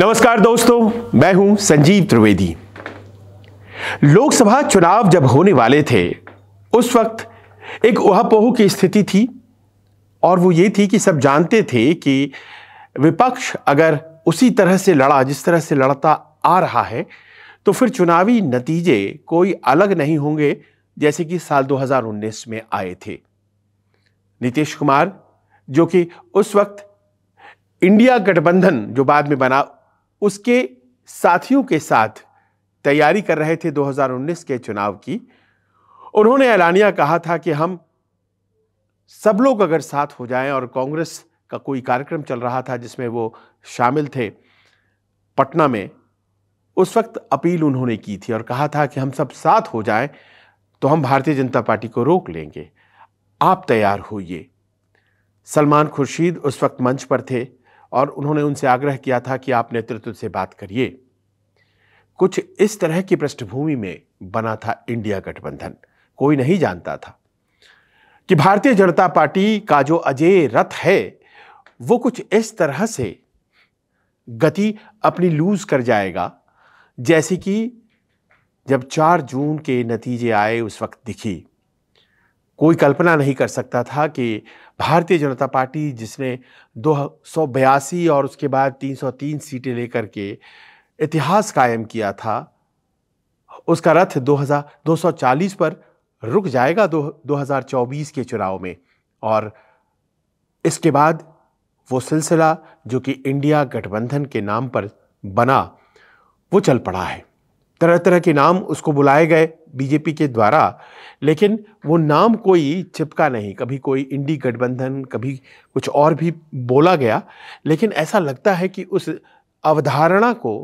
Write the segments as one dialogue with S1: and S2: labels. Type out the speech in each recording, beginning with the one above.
S1: नमस्कार दोस्तों मैं हूं संजीव त्रिवेदी लोकसभा चुनाव जब होने वाले थे उस वक्त एक उहापोह की स्थिति थी और वो ये थी कि सब जानते थे कि विपक्ष अगर उसी तरह से लड़ा जिस तरह से लड़ता आ रहा है तो फिर चुनावी नतीजे कोई अलग नहीं होंगे जैसे कि साल 2019 में आए थे नीतीश कुमार जो कि उस वक्त इंडिया गठबंधन जो बाद में बना उसके साथियों के साथ तैयारी कर रहे थे 2019 के चुनाव की उन्होंने ऐलानिया कहा था कि हम सब लोग अगर साथ हो जाएं और कांग्रेस का कोई कार्यक्रम चल रहा था जिसमें वो शामिल थे पटना में उस वक्त अपील उन्होंने की थी और कहा था कि हम सब साथ हो जाएं तो हम भारतीय जनता पार्टी को रोक लेंगे आप तैयार होइए सलमान खुर्शीद उस वक्त मंच पर थे और उन्होंने उनसे आग्रह किया था कि आप नेतृत्व से बात करिए कुछ इस तरह की पृष्ठभूमि में बना था इंडिया गठबंधन कोई नहीं जानता था कि भारतीय जनता पार्टी का जो अजय रथ है वो कुछ इस तरह से गति अपनी लूज कर जाएगा जैसे कि जब 4 जून के नतीजे आए उस वक्त दिखी कोई कल्पना नहीं कर सकता था कि भारतीय जनता पार्टी जिसने दो और उसके बाद 303 सीटें लेकर के इतिहास कायम किया था उसका रथ 2000 पर रुक जाएगा दो 2024 के चुनाव में और इसके बाद वो सिलसिला जो कि इंडिया गठबंधन के नाम पर बना वो चल पड़ा है तरह तरह के नाम उसको बुलाए गए बीजेपी के द्वारा लेकिन वो नाम कोई चिपका नहीं कभी कोई इंडी गठबंधन कभी कुछ और भी बोला गया लेकिन ऐसा लगता है कि उस अवधारणा को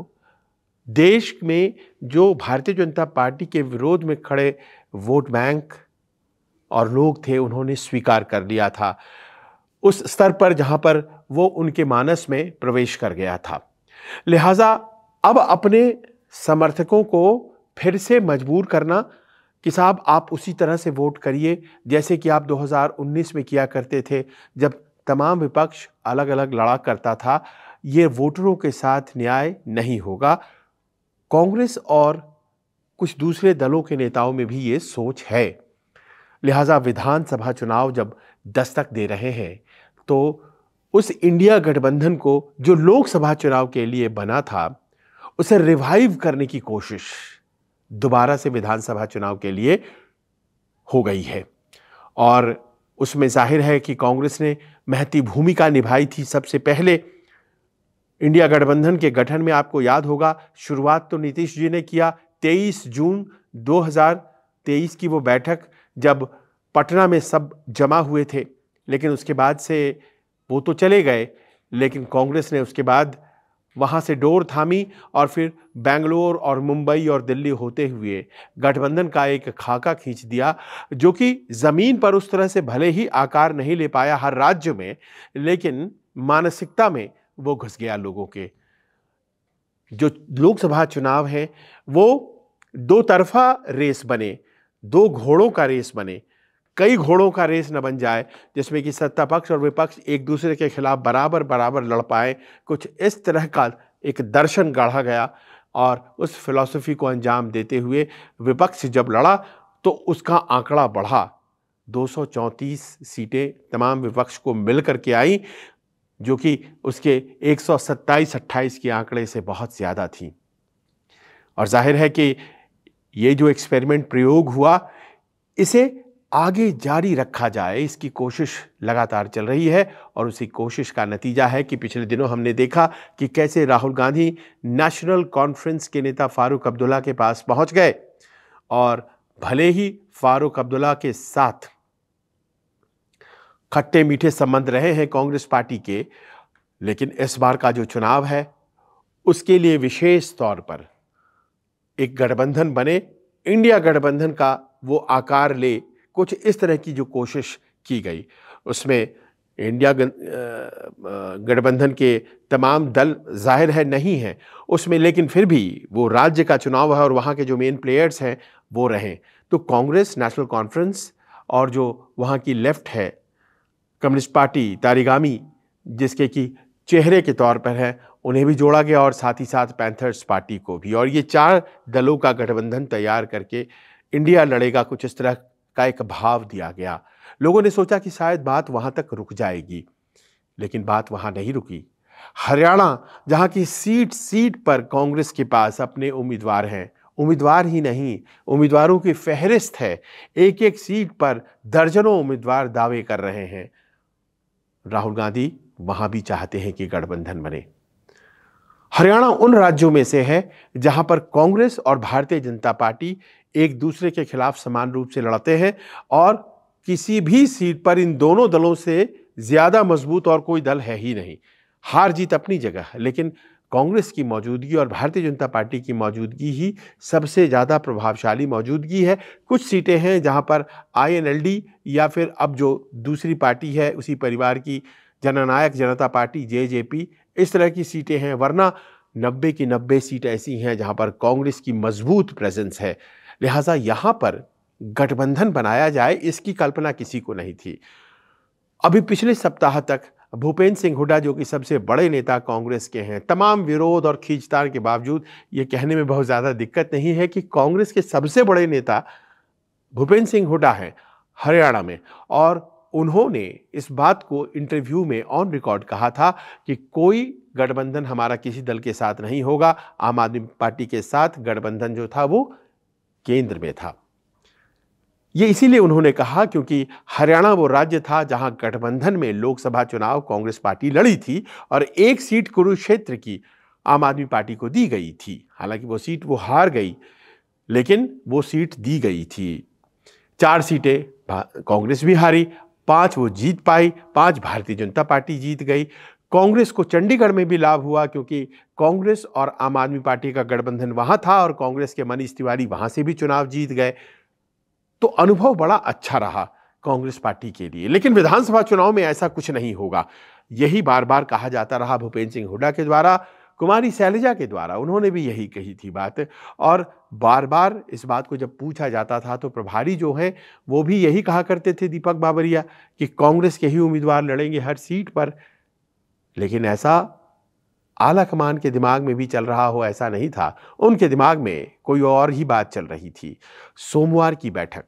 S1: देश में जो भारतीय जनता पार्टी के विरोध में खड़े वोट बैंक और लोग थे उन्होंने स्वीकार कर लिया था उस स्तर पर जहाँ पर वो उनके मानस में प्रवेश कर गया था लिहाजा अब अपने समर्थकों को फिर से मजबूर करना कि साहब आप उसी तरह से वोट करिए जैसे कि आप 2019 में किया करते थे जब तमाम विपक्ष अलग अलग लड़ा करता था ये वोटरों के साथ न्याय नहीं होगा कांग्रेस और कुछ दूसरे दलों के नेताओं में भी ये सोच है लिहाजा विधानसभा चुनाव जब दस्तक दे रहे हैं तो उस इंडिया गठबंधन को जो लोकसभा चुनाव के लिए बना था उसे रिवाइव करने की कोशिश दोबारा से विधानसभा चुनाव के लिए हो गई है और उसमें जाहिर है कि कांग्रेस ने महती भूमिका निभाई थी सबसे पहले इंडिया गठबंधन के गठन में आपको याद होगा शुरुआत तो नीतीश जी ने किया 23 जून 2023 की वो बैठक जब पटना में सब जमा हुए थे लेकिन उसके बाद से वो तो चले गए लेकिन कांग्रेस ने उसके बाद वहाँ से डोर थामी और फिर बेंगलोर और मुंबई और दिल्ली होते हुए गठबंधन का एक खाका खींच दिया जो कि ज़मीन पर उस तरह से भले ही आकार नहीं ले पाया हर राज्य में लेकिन मानसिकता में वो घुस गया लोगों के जो लोकसभा चुनाव हैं वो दो तरफा रेस बने दो घोड़ों का रेस बने कई घोड़ों का रेस न बन जाए जिसमें कि सत्ता पक्ष और विपक्ष एक दूसरे के खिलाफ बराबर बराबर लड़ पाए कुछ इस तरह का एक दर्शन गढ़ा गया और उस फिलॉसफी को अंजाम देते हुए विपक्ष जब लड़ा तो उसका आंकड़ा बढ़ा 234 सीटें तमाम विपक्ष को मिल करके के आई जो कि उसके एक सौ के आंकड़े से बहुत ज़्यादा थी और जाहिर है कि ये जो एक्सपेरिमेंट प्रयोग हुआ इसे आगे जारी रखा जाए इसकी कोशिश लगातार चल रही है और उसी कोशिश का नतीजा है कि पिछले दिनों हमने देखा कि कैसे राहुल गांधी नेशनल कॉन्फ्रेंस के नेता फारूक अब्दुल्ला के पास पहुंच गए और भले ही फारूक अब्दुल्ला के साथ खट्टे मीठे संबंध रहे हैं कांग्रेस पार्टी के लेकिन इस बार का जो चुनाव है उसके लिए विशेष तौर पर एक गठबंधन बने इंडिया गठबंधन का वो आकार ले कुछ इस तरह की जो कोशिश की गई उसमें इंडिया गठबंधन के तमाम दल जाहिर है नहीं हैं उसमें लेकिन फिर भी वो राज्य का चुनाव है और वहाँ के जो मेन प्लेयर्स हैं वो रहें तो कांग्रेस नेशनल कॉन्फ्रेंस और जो वहाँ की लेफ़्ट है कम्युनिस्ट पार्टी तारीगामी जिसके कि चेहरे के तौर पर है उन्हें भी जोड़ा गया और साथ ही साथ पैंथर्स पार्टी को भी और ये चार दलों का गठबंधन तैयार करके इंडिया लड़ेगा कुछ इस तरह का एक भाव दिया गया लोगों ने सोचा कि शायद बात वहाँ तक रुक जाएगी लेकिन बात वहाँ नहीं रुकी हरियाणा जहाँ की सीट सीट पर कांग्रेस के पास अपने उम्मीदवार हैं उम्मीदवार ही नहीं उम्मीदवारों की फहरिस्त है एक एक सीट पर दर्जनों उम्मीदवार दावे कर रहे हैं राहुल गांधी वहाँ भी चाहते हैं कि गठबंधन बने हरियाणा उन राज्यों में से है जहां पर कांग्रेस और भारतीय जनता पार्टी एक दूसरे के खिलाफ समान रूप से लड़ते हैं और किसी भी सीट पर इन दोनों दलों से ज़्यादा मजबूत और कोई दल है ही नहीं हार जीत अपनी जगह है लेकिन कांग्रेस की मौजूदगी और भारतीय जनता पार्टी की मौजूदगी ही सबसे ज़्यादा प्रभावशाली मौजूदगी है कुछ सीटें हैं जहां पर आईएनएलडी या फिर अब जो दूसरी पार्टी है उसी परिवार की जननायक जनता पार्टी पी इस तरह की सीटें हैं वरना नब्बे की नब्बे सीट ऐसी हैं जहां पर कांग्रेस की मजबूत प्रेजेंस है लिहाजा यहाँ पर गठबंधन बनाया जाए इसकी कल्पना किसी को नहीं थी अभी पिछले सप्ताह तक भूपेंद्र सिंह हुड्डा जो कि सबसे बड़े नेता कांग्रेस के हैं तमाम विरोध और खींचतान के बावजूद ये कहने में बहुत ज़्यादा दिक्कत नहीं है कि कांग्रेस के सबसे बड़े नेता भूपेंद्र सिंह हुड्डा हैं हरियाणा में और उन्होंने इस बात को इंटरव्यू में ऑन रिकॉर्ड कहा था कि कोई गठबंधन हमारा किसी दल के साथ नहीं होगा आम आदमी पार्टी के साथ गठबंधन जो था वो केंद्र में था ये इसीलिए उन्होंने कहा क्योंकि हरियाणा वो राज्य था जहां गठबंधन में लोकसभा चुनाव कांग्रेस पार्टी लड़ी थी और एक सीट कुरुक्षेत्र की आम आदमी पार्टी को दी गई थी हालांकि वो सीट वो हार गई लेकिन वो सीट दी गई थी चार सीटें कांग्रेस भी हारी पांच वो जीत पाई पांच भारतीय जनता पार्टी जीत गई कांग्रेस को चंडीगढ़ में भी लाभ हुआ क्योंकि कांग्रेस और आम आदमी पार्टी का गठबंधन वहाँ था और कांग्रेस के मनीष तिवारी वहाँ से भी चुनाव जीत गए तो अनुभव बड़ा अच्छा रहा कांग्रेस पार्टी के लिए लेकिन विधानसभा चुनाव में ऐसा कुछ नहीं होगा यही बार बार कहा जाता रहा भूपेंद्र सिंह हुड्डा के द्वारा कुमारी शैलजा के द्वारा उन्होंने भी यही कही थी बात और बार बार इस बात को जब पूछा जाता था तो प्रभारी जो हैं वो भी यही कहा करते थे दीपक बाबरिया कि कांग्रेस के ही उम्मीदवार लड़ेंगे हर सीट पर लेकिन ऐसा आला कमान के दिमाग में भी चल रहा हो ऐसा नहीं था उनके दिमाग में कोई और ही बात चल रही थी सोमवार की बैठक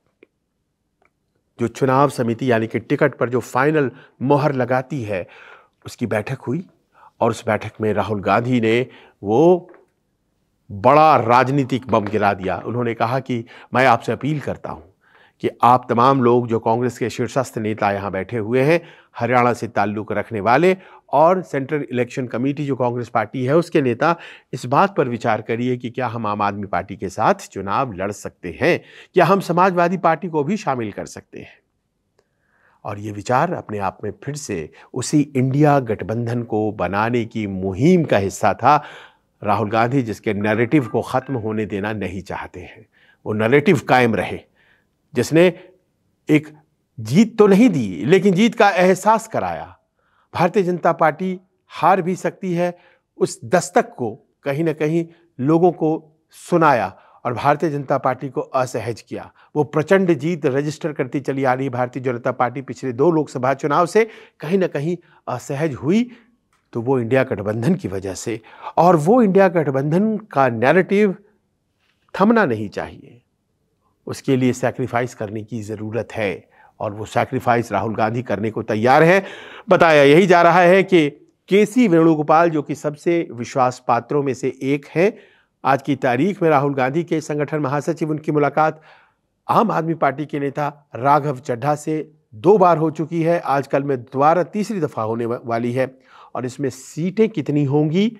S1: जो चुनाव समिति यानी कि टिकट पर जो फाइनल मोहर लगाती है उसकी बैठक हुई और उस बैठक में राहुल गांधी ने वो बड़ा राजनीतिक बम गिरा दिया उन्होंने कहा कि मैं आपसे अपील करता हूँ कि आप तमाम लोग जो कांग्रेस के शीर्षस्थ नेता यहाँ बैठे हुए हैं हरियाणा से ताल्लुक़ रखने वाले और सेंट्रल इलेक्शन कमेटी जो कांग्रेस पार्टी है उसके नेता इस बात पर विचार करिए कि क्या हम आम आदमी पार्टी के साथ चुनाव लड़ सकते हैं क्या हम समाजवादी पार्टी को भी शामिल कर सकते हैं और ये विचार अपने आप में फिर से उसी इंडिया गठबंधन को बनाने की मुहिम का हिस्सा था राहुल गांधी जिसके नैरेटिव को ख़त्म होने देना नहीं चाहते हैं वो नैरेटिव कायम रहे जिसने एक जीत तो नहीं दी लेकिन जीत का एहसास कराया भारतीय जनता पार्टी हार भी सकती है उस दस्तक को कहीं ना कहीं लोगों को सुनाया और भारतीय जनता पार्टी को असहज किया वो प्रचंड जीत रजिस्टर करती चली आ रही भारतीय जनता पार्टी पिछले दो लोकसभा चुनाव से कहीं ना कहीं असहज हुई तो वो इंडिया गठबंधन की वजह से और वो इंडिया गठबंधन का नैरेटिव थमना नहीं चाहिए उसके लिए सैक्रिफाइस करने की ज़रूरत है और वो सैक्रिफाइस राहुल गांधी करने को तैयार हैं बताया यही जा रहा है कि के सी वेणुगोपाल जो कि सबसे विश्वास पात्रों में से एक हैं आज की तारीख में राहुल गांधी के संगठन महासचिव उनकी मुलाकात आम आदमी पार्टी के नेता राघव चड्ढा से दो बार हो चुकी है आजकल में दोबारा तीसरी दफ़ा होने वाली है और इसमें सीटें कितनी होंगी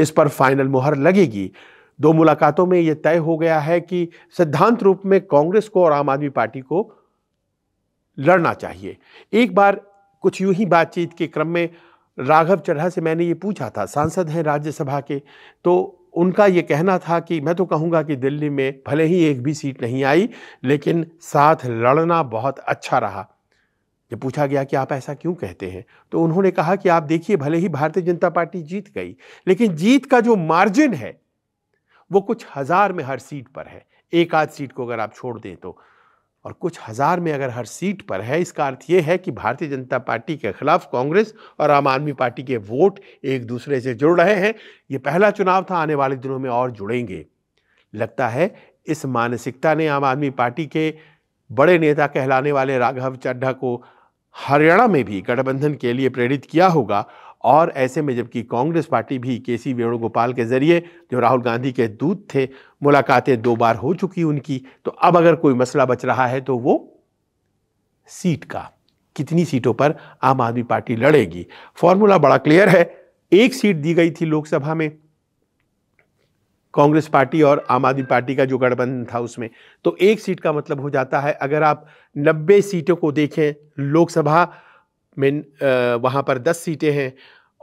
S1: इस पर फाइनल मुहर लगेगी दो मुलाकातों में यह तय हो गया है कि सिद्धांत रूप में कांग्रेस को और आम आदमी पार्टी को लड़ना चाहिए एक बार कुछ यूं ही बातचीत के क्रम में राघव चढ़ा से मैंने ये पूछा था सांसद हैं राज्यसभा के तो उनका ये कहना था कि मैं तो कहूँगा कि दिल्ली में भले ही एक भी सीट नहीं आई लेकिन साथ लड़ना बहुत अच्छा रहा जब पूछा गया कि आप ऐसा क्यों कहते हैं तो उन्होंने कहा कि आप देखिए भले ही भारतीय जनता पार्टी जीत गई लेकिन जीत का जो मार्जिन है वो कुछ हज़ार में हर सीट पर है एक आध सीट को अगर आप छोड़ दें तो और कुछ हज़ार में अगर हर सीट पर है इसका अर्थ यह है कि भारतीय जनता पार्टी के खिलाफ कांग्रेस और आम आदमी पार्टी के वोट एक दूसरे से जुड़ रहे हैं यह पहला चुनाव था आने वाले दिनों में और जुड़ेंगे लगता है इस मानसिकता ने आम आदमी पार्टी के बड़े नेता कहलाने वाले राघव चड्ढा को हरियाणा में भी गठबंधन के लिए प्रेरित किया होगा और ऐसे में जबकि कांग्रेस पार्टी भी के सी वेणुगोपाल के जरिए जो राहुल गांधी के दूत थे मुलाकातें दो बार हो चुकी उनकी तो अब अगर कोई मसला बच रहा है तो वो सीट का कितनी सीटों पर आम आदमी पार्टी लड़ेगी फॉर्मूला बड़ा क्लियर है एक सीट दी गई थी लोकसभा में कांग्रेस पार्टी और आम आदमी पार्टी का जो गठबंधन था उसमें तो एक सीट का मतलब हो जाता है अगर आप 90 सीटों को देखें लोकसभा में वहाँ पर 10 सीटें हैं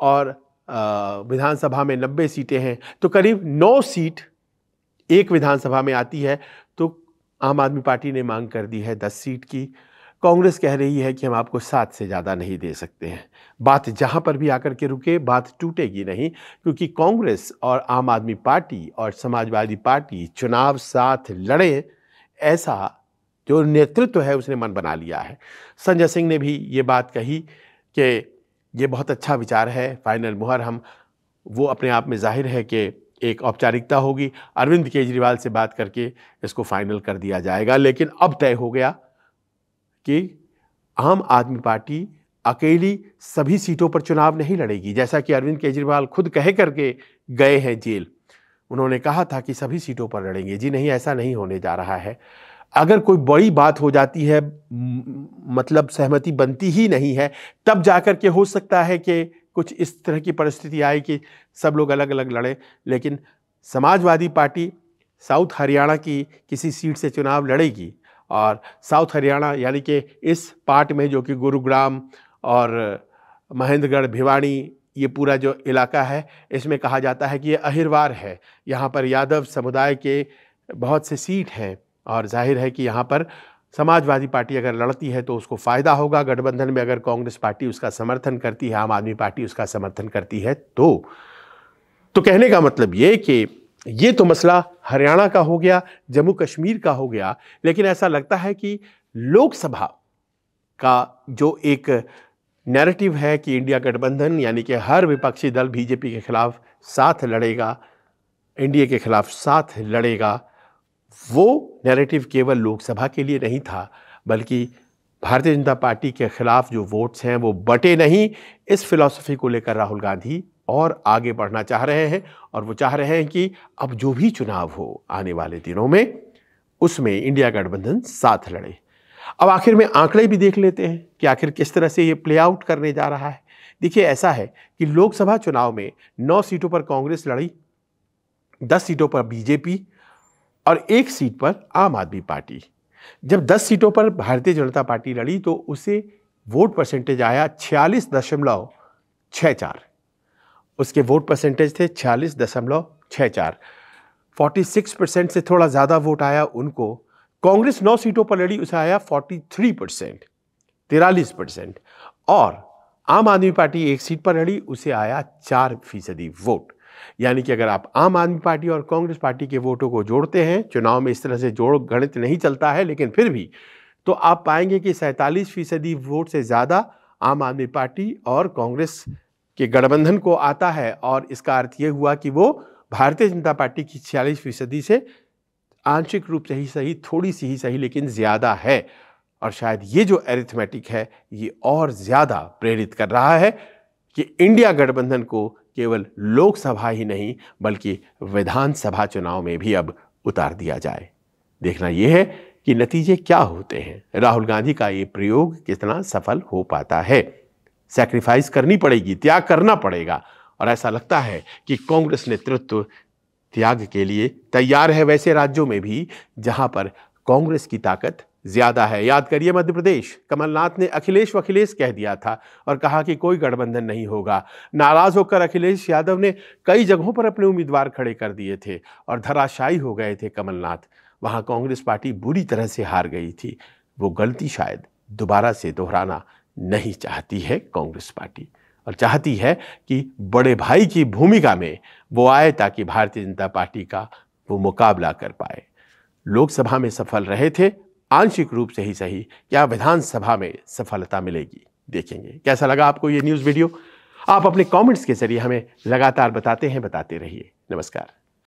S1: और विधानसभा में 90 सीटें हैं तो करीब 9 सीट एक विधानसभा में आती है तो आम आदमी पार्टी ने मांग कर दी है 10 सीट की कांग्रेस कह रही है कि हम आपको सात से ज़्यादा नहीं दे सकते हैं बात जहाँ पर भी आकर के रुके बात टूटेगी नहीं क्योंकि कांग्रेस और आम आदमी पार्टी और समाजवादी पार्टी चुनाव साथ लड़े ऐसा जो नेतृत्व है उसने मन बना लिया है संजय सिंह ने भी ये बात कही कि ये बहुत अच्छा विचार है फाइनल मुहर हम वो अपने आप में जाहिर है कि एक औपचारिकता होगी अरविंद केजरीवाल से बात करके इसको फाइनल कर दिया जाएगा लेकिन अब तय हो गया कि आम आदमी पार्टी अकेली सभी सीटों पर चुनाव नहीं लड़ेगी जैसा कि अरविंद केजरीवाल खुद कह करके गए हैं जेल उन्होंने कहा था कि सभी सीटों पर लड़ेंगे जी नहीं ऐसा नहीं होने जा रहा है अगर कोई बड़ी बात हो जाती है मतलब सहमति बनती ही नहीं है तब जाकर के हो सकता है कि कुछ इस तरह की परिस्थिति आए कि सब लोग अलग अलग लड़े लेकिन समाजवादी पार्टी साउथ हरियाणा की किसी सीट से चुनाव लड़ेगी और साउथ हरियाणा यानी कि इस पार्ट में जो कि गुरुग्राम और महेंद्रगढ़ भिवानी ये पूरा जो इलाका है इसमें कहा जाता है कि ये अहिरवार है यहाँ पर यादव समुदाय के बहुत से सीट हैं और जाहिर है कि यहाँ पर समाजवादी पार्टी अगर लड़ती है तो उसको फ़ायदा होगा गठबंधन में अगर कांग्रेस पार्टी उसका समर्थन करती है आम आदमी पार्टी उसका समर्थन करती है तो तो कहने का मतलब ये कि ये तो मसला हरियाणा का हो गया जम्मू कश्मीर का हो गया लेकिन ऐसा लगता है कि लोकसभा का जो एक नैरेटिव है कि इंडिया गठबंधन यानी कि हर विपक्षी दल बीजेपी के खिलाफ साथ लड़ेगा एनडीए के खिलाफ साथ लड़ेगा वो नैरेटिव केवल लोकसभा के लिए नहीं था बल्कि भारतीय जनता पार्टी के खिलाफ जो वोट्स हैं वो बटे नहीं इस फिलॉसफी को लेकर राहुल गांधी और आगे बढ़ना चाह रहे हैं और वो चाह रहे हैं कि अब जो भी चुनाव हो आने वाले दिनों में उसमें इंडिया गठबंधन साथ लड़े अब आखिर में आंकड़े भी देख लेते हैं कि आखिर किस तरह से ये प्ले आउट करने जा रहा है देखिए ऐसा है कि लोकसभा चुनाव में नौ सीटों पर कांग्रेस लड़ी दस सीटों पर बीजेपी और एक सीट पर आम आदमी पार्टी जब 10 सीटों पर भारतीय जनता पार्टी लड़ी तो उसे वोट परसेंटेज आया छियालीस दशमलव छः चार उसके वोट परसेंटेज थे छियालीस दशमलव छः चार फोर्टी सिक्स परसेंट से थोड़ा ज़्यादा वोट आया उनको कांग्रेस नौ सीटों पर लड़ी उसे आया फोर्टी थ्री परसेंट तिरालीस परसेंट और आम आदमी पार्टी एक सीट पर लड़ी उसे आया चार फीसदी वोट यानी कि अगर आप आम आदमी पार्टी और कांग्रेस पार्टी के वोटों को जोड़ते हैं चुनाव में इस तरह से जोड़ गणित नहीं चलता है लेकिन फिर भी तो आप पाएंगे कि सैंतालीस फीसदी वोट से ज़्यादा आम आदमी पार्टी और कांग्रेस के गठबंधन को आता है और इसका अर्थ ये हुआ कि वो भारतीय जनता पार्टी की छियालीस फीसदी से आंशिक रूप से ही सही थोड़ी सी ही सही लेकिन ज़्यादा है और शायद ये जो एरिथमेटिक है ये और ज़्यादा प्रेरित कर रहा है कि इंडिया गठबंधन को केवल लोकसभा ही नहीं बल्कि विधानसभा चुनाव में भी अब उतार दिया जाए देखना यह है कि नतीजे क्या होते हैं राहुल गांधी का ये प्रयोग कितना सफल हो पाता है सेक्रीफाइस करनी पड़ेगी त्याग करना पड़ेगा और ऐसा लगता है कि कांग्रेस नेतृत्व त्याग के लिए तैयार है वैसे राज्यों में भी जहां पर कांग्रेस की ताकत ज़्यादा है याद करिए मध्य प्रदेश कमलनाथ ने अखिलेश व अखिलेश कह दिया था और कहा कि कोई गठबंधन नहीं होगा नाराज़ होकर अखिलेश यादव ने कई जगहों पर अपने उम्मीदवार खड़े कर दिए थे और धराशायी हो गए थे कमलनाथ वहाँ कांग्रेस पार्टी बुरी तरह से हार गई थी वो गलती शायद दोबारा से दोहराना नहीं चाहती है कांग्रेस पार्टी और चाहती है कि बड़े भाई की भूमिका में वो आए ताकि भारतीय जनता पार्टी का वो मुकाबला कर पाए लोकसभा में सफल रहे थे आंशिक रूप से ही सही क्या विधानसभा में सफलता मिलेगी देखेंगे कैसा लगा आपको ये न्यूज़ वीडियो आप अपने कमेंट्स के जरिए हमें लगातार बताते हैं बताते रहिए नमस्कार